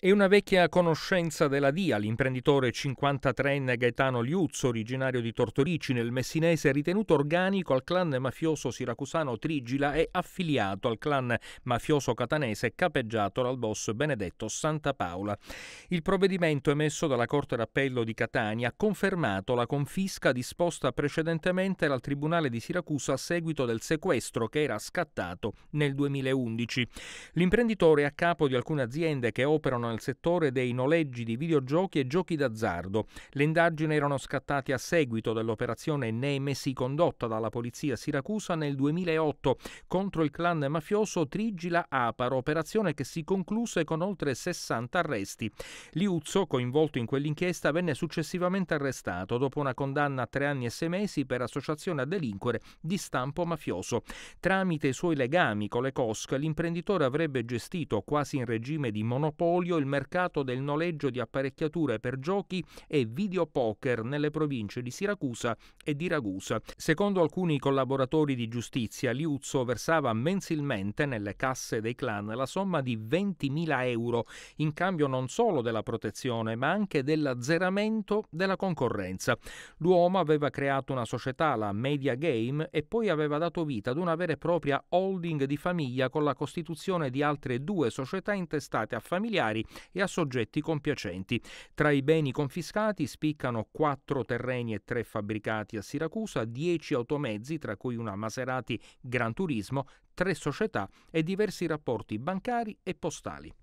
È una vecchia conoscenza della DIA, l'imprenditore 53enne Gaetano Liuzzo, originario di Tortorici nel Messinese, ritenuto organico al clan mafioso siracusano Trigila e affiliato al clan mafioso catanese capeggiato dal boss Benedetto Santa Paola. Il provvedimento emesso dalla Corte d'Appello di Catania ha confermato la confisca disposta precedentemente dal Tribunale di Siracusa a seguito del sequestro che era scattato nel 2011. L'imprenditore è a capo di alcune aziende che operano nel settore dei noleggi di videogiochi e giochi d'azzardo. Le indagini erano scattate a seguito dell'operazione Nemesi condotta dalla polizia siracusa nel 2008 contro il clan mafioso Trigila Aparo, operazione che si concluse con oltre 60 arresti. Liuzzo, coinvolto in quell'inchiesta, venne successivamente arrestato dopo una condanna a tre anni e sei mesi per associazione a delinquere di stampo mafioso. Tramite i suoi legami con le COSC, l'imprenditore avrebbe gestito quasi in regime di monopolio il mercato del noleggio di apparecchiature per giochi e videopoker nelle province di Siracusa e di Ragusa. Secondo alcuni collaboratori di giustizia, Liuzzo versava mensilmente nelle casse dei clan la somma di 20.000 euro in cambio non solo della protezione ma anche dell'azzeramento della concorrenza. L'uomo aveva creato una società, la Media Game, e poi aveva dato vita ad una vera e propria holding di famiglia con la costituzione di altre due società intestate a familiari e a soggetti compiacenti. Tra i beni confiscati spiccano quattro terreni e tre fabbricati a Siracusa, dieci automezzi, tra cui una Maserati Gran Turismo, tre società e diversi rapporti bancari e postali.